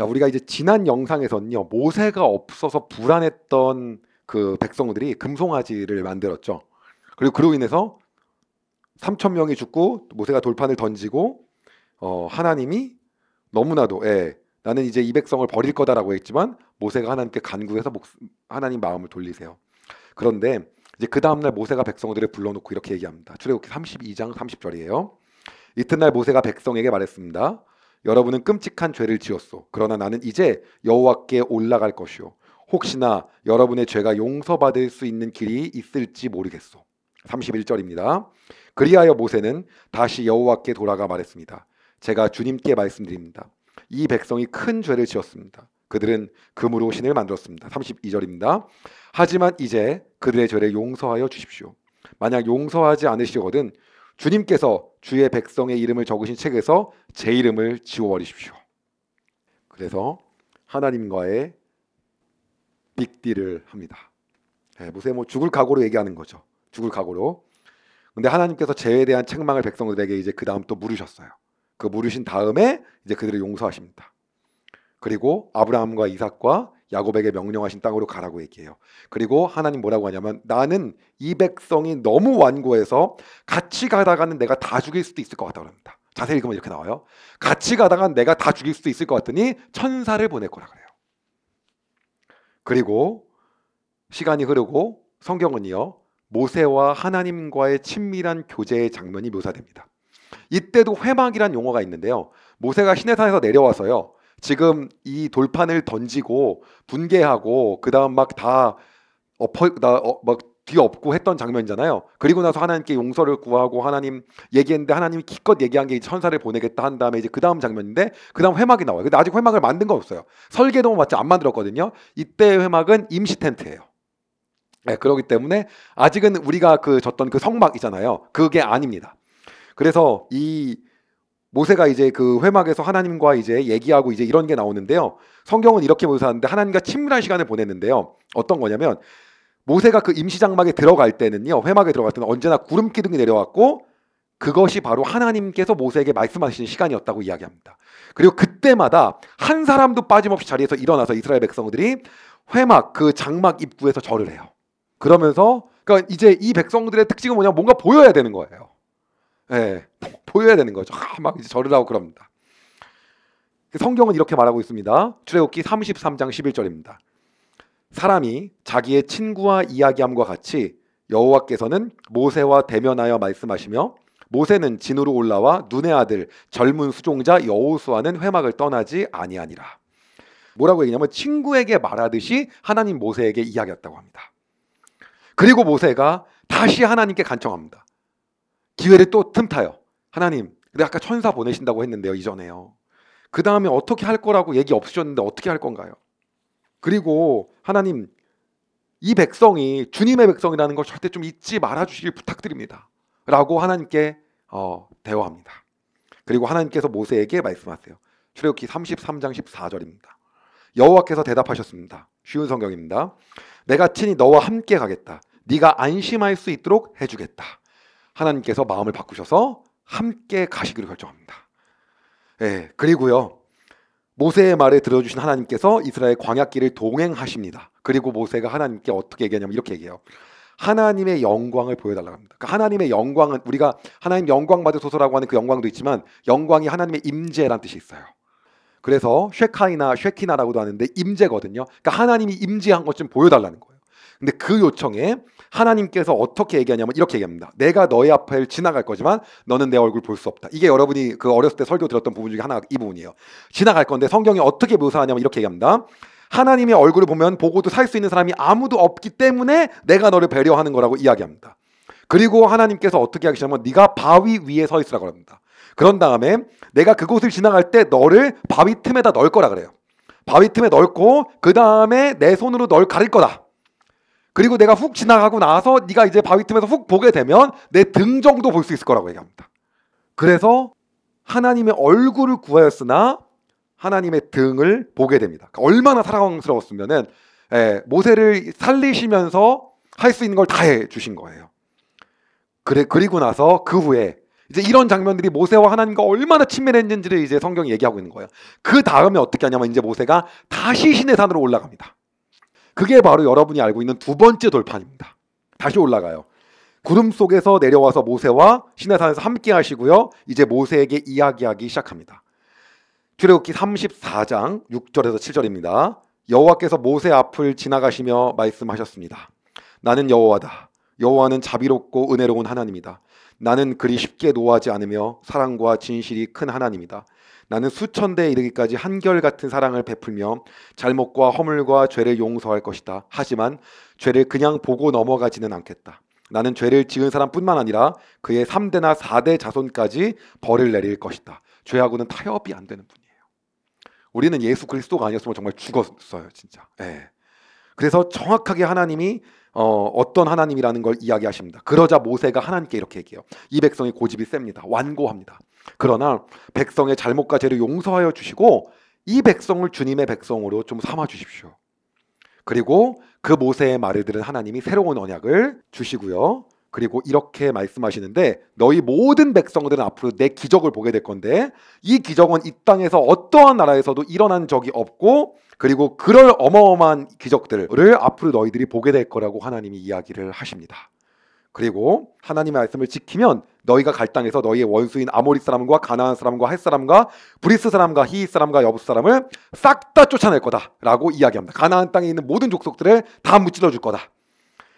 자, 우리가 이제 지난 영상에서는요. 모세가 없어서 불안했던 그 백성들이 금송아지를 만들었죠. 그리고 그로 인해서 3천 명이 죽고 모세가 돌판을 던지고 어, 하나님이 너무나도 예, 나는 이제 이 백성을 버릴 거다라고 했지만 모세가 하나님께 간구해서 목숨, 하나님 마음을 돌리세요. 그런데 이제 그 다음 날 모세가 백성들을 불러놓고 이렇게 얘기합니다. 출애굽기 32장 30절이에요. 이튿날 모세가 백성에게 말했습니다. 여러분은 끔찍한 죄를 지었소. 그러나 나는 이제 여호와께 올라갈 것이요. 혹시나 여러분의 죄가 용서받을 수 있는 길이 있을지 모르겠소. 31절입니다. 그리하여 모세는 다시 여호와께 돌아가 말했습니다. 제가 주님께 말씀드립니다. 이 백성이 큰 죄를 지었습니다. 그들은 금으로 신을 만들었습니다. 32절입니다. 하지만 이제 그들의 죄를 용서하여 주십시오. 만약 용서하지 않으시거든 주님께서 주의 백성의 이름을 적으신 책에서 제 이름을 지워버리십시오. 그래서 하나님과의 빅딜을 합니다. 예, 모세 뭐 죽을 각오로 얘기하는 거죠. 죽을 각오로. 근데 하나님께서 죄에 대한 책망을 백성들에게 이제 그 다음 또 물으셨어요. 그 물으신 다음에 이제 그들을 용서하십니다. 그리고 아브라함과 이삭과 야곱에게 명령하신 땅으로 가라고 얘기해요. 그리고 하나님 뭐라고 하냐면 나는 이 백성이 너무 완고해서 같이 가다가는 내가 다 죽일 수도 있을 것 같다고 합니다. 자세히 읽으면 이렇게 나와요. 같이 가다간 내가 다 죽일 수도 있을 것 같더니 천사를 보낼 거라 그래요. 그리고 시간이 흐르고 성경은요 모세와 하나님과의 친밀한 교제의 장면이 묘사됩니다. 이때도 회막이란 용어가 있는데요. 모세가 시내산에서 내려와서요 지금 이 돌판을 던지고 분개하고 그다음 막 다 엎어 나막 어, 뒤엎고 했던 장면이잖아요. 그리고 나서 하나님께 용서를 구하고 하나님 얘기했는데 하나님이 기껏 얘기한 게 천사를 보내겠다 한 다음에 이제 그 다음 장면인데 그 다음 회막이 나와요. 근데 아직 회막을 만든 거 없어요. 설계도 마치 안 만들었거든요. 이때 회막은 임시 텐트예요. 네, 그러기 때문에 아직은 우리가 그 졌던 그 성막 있잖아요. 그게 아닙니다. 그래서 이 모세가 이제 그 회막에서 하나님과 이제 얘기하고 이제 이런 게 나오는데요. 성경은 이렇게 묘사하는데 하나님과 친밀한 시간을 보냈는데요. 어떤 거냐면 모세가 그 임시장막에 들어갈 때는요. 회막에 들어갈 때는 언제나 구름 기둥이 내려왔고 그것이 바로 하나님께서 모세에게 말씀하시는 시간이었다고 이야기합니다. 그리고 그때마다 한 사람도 빠짐없이 자리에서 일어나서 이스라엘 백성들이 회막 그 장막 입구에서 절을 해요. 그러면서 그러니까 이제 이 백성들의 특징은 뭐냐? 뭔가 보여야 되는 거예요. 예, 보여야 되는 거죠. 아, 막 이제 절을 하고 그럽니다. 그 성경은 이렇게 말하고 있습니다. 출애굽기 33장 11절입니다. 사람이 자기의 친구와 이야기함과 같이 여호와께서는 모세와 대면하여 말씀하시며 모세는 진으로 올라와 눈의 아들 젊은 수종자 여호수아는 회막을 떠나지 아니하니라. 뭐라고 얘기냐면 친구에게 말하듯이 하나님 모세에게 이야기했다고 합니다. 그리고 모세가 다시 하나님께 간청합니다. 기회를 또 틈타요. 하나님. 근데 아까 천사 보내신다고 했는데요. 이전에요. 그 다음에 어떻게 할 거라고 얘기 없으셨는데 어떻게 할 건가요? 그리고 하나님 이 백성이 주님의 백성이라는 걸 절대 좀 잊지 말아 주시길 부탁드립니다. 라고 하나님께 어, 대화합니다. 그리고 하나님께서 모세에게 말씀하세요. 출애굽기 33장 14절입니다. 여호와께서 대답하셨습니다. 쉬운 성경입니다. 내가 친히 너와 함께 가겠다. 네가 안심할 수 있도록 해주겠다. 하나님께서 마음을 바꾸셔서 함께 가시기로 결정합니다. 예, 그리고요. 모세의 말에 들어주신 하나님께서 이스라엘 광약길을 동행하십니다. 그리고 모세가 하나님께 어떻게 얘기하냐면 이렇게 얘기해요. 하나님의 영광을 보여달라고 합니다. 그러니까 하나님의 영광은 우리가 하나님 영광 받으소서라고 하는 그 영광도 있지만 영광이 하나님의 임재란 뜻이 있어요. 그래서 쉐카이나 쉐키나라고도 하는데 임재거든요. 그러니까 하나님이 임재한 것 좀 보여달라는 거예요. 근데 그 요청에 하나님께서 어떻게 얘기하냐면 이렇게 얘기합니다. 내가 너의 앞을 지나갈 거지만 너는 내 얼굴 볼 수 없다. 이게 여러분이 그 어렸을 때 설교 들었던 부분 중에 하나 가이 부분이에요. 지나갈 건데 성경이 어떻게 묘사하냐면 이렇게 얘기합니다. 하나님의 얼굴을 보면 보고도 살 수 있는 사람이 아무도 없기 때문에 내가 너를 배려하는 거라고 이야기합니다. 그리고 하나님께서 어떻게 하시냐면 네가 바위 위에 서 있으라고 합니다. 그런 다음에 내가 그곳을 지나갈 때 너를 바위 틈에다 넣을 거라 그래요. 바위 틈에 넣고 그 다음에 내 손으로 널 가릴 거다. 그리고 내가 훅 지나가고 나서 네가 이제 바위 틈에서 훅 보게 되면 내 등 정도 볼 수 있을 거라고 얘기합니다. 그래서 하나님의 얼굴을 구하였으나 하나님의 등을 보게 됩니다. 그러니까 얼마나 사랑스러웠으면 예, 모세를 살리시면서 할 수 있는 걸 다 해 주신 거예요. 그래 그리고 나서 그 후에 이제 이런 장면들이 모세와 하나님과 얼마나 친밀했는지를 이제 성경이 얘기하고 있는 거예요. 그 다음에 어떻게 하냐면 이제 모세가 다시 신의 산으로 올라갑니다. 그게 바로 여러분이 알고 있는 두 번째 돌판입니다. 다시 올라가요. 구름 속에서 내려와서 모세와 시내산에서 함께 하시고요. 이제 모세에게 이야기하기 시작합니다. 출애굽기 34장 6절에서 7절입니다. 여호와께서 모세 앞을 지나가시며 말씀하셨습니다. 나는 여호와다. 여호와는 자비롭고 은혜로운 하나님이다. 나는 그리 쉽게 노하지 않으며 사랑과 진실이 큰 하나님이다. 나는 수천 대에 이르기까지 한결같은 사랑을 베풀며 잘못과 허물과 죄를 용서할 것이다. 하지만 죄를 그냥 보고 넘어가지는 않겠다. 나는 죄를 지은 사람뿐만 아니라 그의 3대나 4대 자손까지 벌을 내릴 것이다. 죄하고는 타협이 안 되는 분이에요. 우리는 예수 그리스도가 아니었으면 정말 죽었어요, 진짜. 예. 그래서 정확하게 하나님이 어, 어떤 하나님이라는 걸 이야기하십니다. 그러자 모세가 하나님께 이렇게 얘기해요. 이 백성이 고집이 셉니다. 완고합니다. 그러나 백성의 잘못과 죄를 용서하여 주시고 이 백성을 주님의 백성으로 좀 삼아 주십시오. 그리고 그 모세의 말을 들은 하나님이 새로운 언약을 주시고요. 그리고 이렇게 말씀하시는데 너희 모든 백성들은 앞으로 내 기적을 보게 될 건데 이 기적은 이 땅에서 어떠한 나라에서도 일어난 적이 없고 그리고 그럴 어마어마한 기적들을 앞으로 너희들이 보게 될 거라고 하나님이 이야기를 하십니다. 그리고 하나님의 말씀을 지키면 너희가 갈 땅에서 너희의 원수인 아모리 사람과 가나안 사람과 할 사람과 브리스 사람과 히히 사람과 여부 사람을 싹 다 쫓아낼 거다라고 이야기합니다. 가나안 땅에 있는 모든 족속들을 다 무찔러 줄 거다.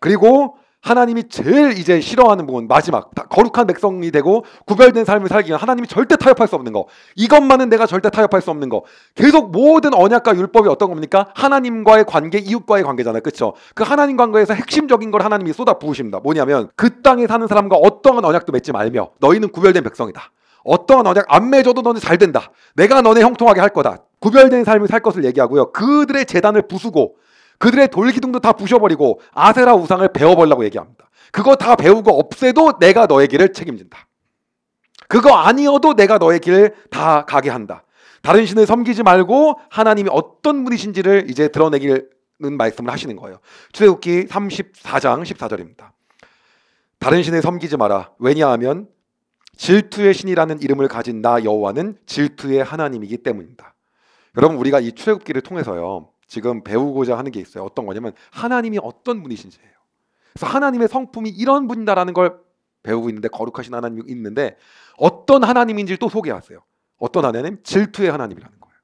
그리고 하나님이 제일 이제 싫어하는 부분 마지막 거룩한 백성이 되고 구별된 삶을 살기 위한 하나님이 절대 타협할 수 없는 거 이것만은 내가 절대 타협할 수 없는 거 계속 모든 언약과 율법이 어떤 겁니까 하나님과의 관계 이웃과의 관계잖아요 그쵸그 하나님 관계에서 핵심적인 걸 하나님이 쏟아 부으십니다 뭐냐면 그 땅에 사는 사람과 어떠한 언약도 맺지 말며 너희는 구별된 백성이다 어떠한 언약 안 맺어도 너는 잘 된다 내가 너네 형통하게 할 거다 구별된 삶을 살 것을 얘기하고요 그들의 재단을 부수고 그들의 돌기둥도 다 부셔버리고 아세라 우상을 배워버리라고 얘기합니다. 그거 다 배우고 없애도 내가 너의 길을 책임진다. 그거 아니어도 내가 너의 길을 다 가게 한다. 다른 신을 섬기지 말고 하나님이 어떤 분이신지를 이제 드러내기는 말씀을 하시는 거예요. 출애굽기 34장 14절입니다. 다른 신을 섬기지 마라. 왜냐하면 질투의 신이라는 이름을 가진 나 여호와는 질투의 하나님이기 때문이다. 여러분 우리가 이 출애굽기를 통해서요. 지금 배우고자 하는 게 있어요. 어떤 거냐면 하나님이 어떤 분이신지예요. 그래서 하나님의 성품이 이런 분이다라는 걸 배우고 있는데 거룩하신 하나님이 있는데 어떤 하나님인지를 또 소개하세요. 어떤 하나님? 질투의 하나님이라는 거예요.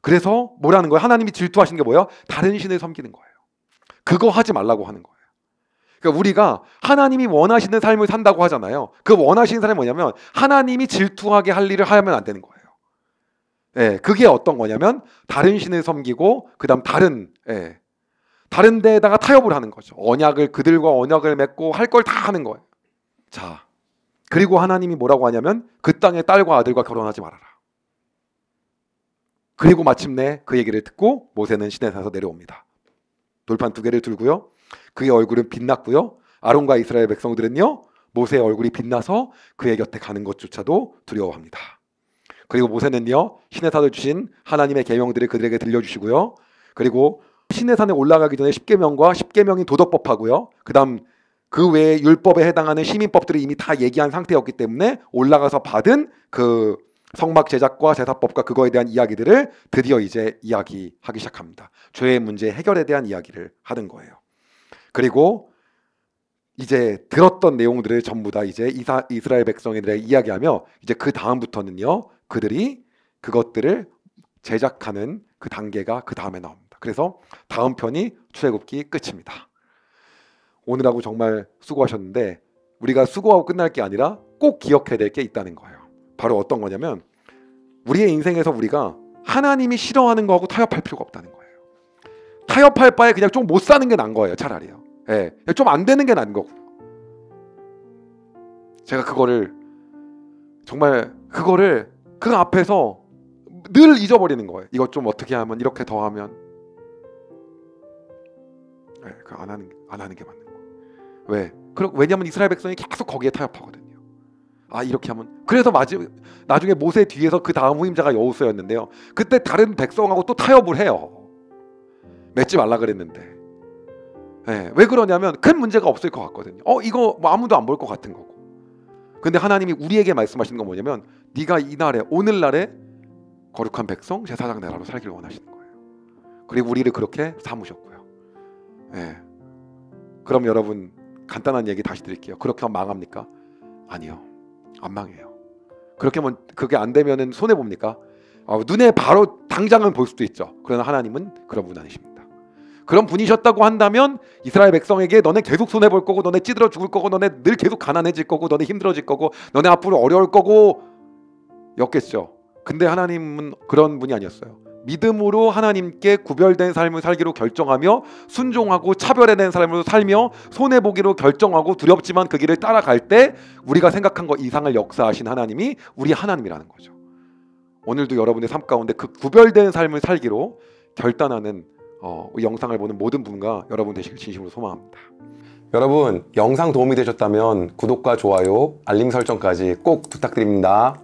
그래서 뭐라는 거예요? 하나님이 질투하시는 게 뭐예요? 다른 신을 섬기는 거예요. 그거 하지 말라고 하는 거예요. 그러니까 우리가 하나님이 원하시는 삶을 산다고 하잖아요. 그 원하시는 삶이 뭐냐면 하나님이 질투하게 할 일을 하면 안 되는 거예요. 예, 그게 어떤 거냐면 다른 신을 섬기고 그다음 다른 예, 다른 데에다가 타협을 하는 거죠. 언약을 그들과 언약을 맺고 할 걸 다 하는 거예요. 자, 그리고 하나님이 뭐라고 하냐면 그 땅의 딸과 아들과 결혼하지 말아라. 그리고 마침내 그 얘기를 듣고 모세는 시내산에서 내려옵니다. 돌판 두 개를 들고요. 그의 얼굴은 빛났고요. 아론과 이스라엘 백성들은요 모세의 얼굴이 빛나서 그의 곁에 가는 것조차도 두려워합니다. 그리고 모세는요 신의 산을 주신 하나님의 계명들을 그들에게 들려주시고요. 그리고 신의 산에 올라가기 전에 십계명과 십계명이 도덕법하고요. 그다음 그 외에 율법에 해당하는 시민법들을 이미 다 얘기한 상태였기 때문에 올라가서 받은 그 성막 제작과 제사법과 그거에 대한 이야기들을 드디어 이제 이야기하기 시작합니다. 죄의 문제 해결에 대한 이야기를 하는 거예요. 그리고 이제 들었던 내용들을 전부 다 이제 이스라엘 백성들에게 이야기하며 이제 그 다음부터는요 그들이 그것들을 제작하는 그 단계가 그 다음에 나옵니다. 그래서 다음 편이 출애굽기 끝입니다. 오늘하고 정말 수고하셨는데 우리가 수고하고 끝날 게 아니라 꼭 기억해야 될 게 있다는 거예요. 바로 어떤 거냐면 우리의 인생에서 우리가 하나님이 싫어하는 거하고 타협할 필요가 없다는 거예요. 타협할 바에 그냥 좀 못 사는 게 난 거예요. 차라리요. 예, 좀 안 되는 게 난 거고. 제가 그거를 정말 그거를 그 앞에서 늘 잊어버리는 거예요. 이것 좀 어떻게 하면 이렇게 더 하면 네, 그안 하는 안 하는 게 맞는 거. 왜? 그럼 왜냐하면 이스라엘 백성이 계속 거기에 타협하거든요. 아 이렇게 하면 그래서 마지, 나중에 모세 뒤에서 그 다음 후임자가 여호수였는데요. 그때 다른 백성하고 또 타협을 해요. 맺지 말라 그랬는데 네, 왜 그러냐면 큰 문제가 없을 것 같거든요. 어 이거 뭐 아무도 안 볼 것 같은 거고. 근데 하나님이 우리에게 말씀하시는 건 뭐냐면 네가 이날에 오늘날에 거룩한 백성 제사장 나라로 살기를 원하시는 거예요. 그리고 우리를 그렇게 삼으셨고요. 예. 그럼 여러분 간단한 얘기 다시 드릴게요. 그렇게 하면 망합니까? 아니요. 안 망해요. 그렇게 하면 뭐, 그게 안 되면은 손해 봅니까? 어, 눈에 바로 당장은 볼 수도 있죠. 그러나 하나님은 그런 분 아니십니다. 그런 분이셨다고 한다면 이스라엘 백성에게 너네 계속 손해 볼 거고 너네 찌들어 죽을 거고 너네 늘 계속 가난해질 거고 너네 힘들어질 거고 너네 앞으로 어려울 거고 였겠죠. 근데 하나님은 그런 분이 아니었어요. 믿음으로 하나님께 구별된 삶을 살기로 결정하며 순종하고 차별해낸 삶으로 살며 손해 보기로 결정하고 두렵지만 그 길을 따라갈 때 우리가 생각한 것 이상을 역사하신 하나님이 우리 하나님이라는 거죠. 오늘도 여러분의 삶 가운데 그 구별된 삶을 살기로 결단하는 어, 영상을 보는 모든 분과 여러분 되시길 진심으로 소망합니다. 여러분 영상 도움이 되셨다면 구독과 좋아요, 알림 설정까지 꼭 부탁드립니다.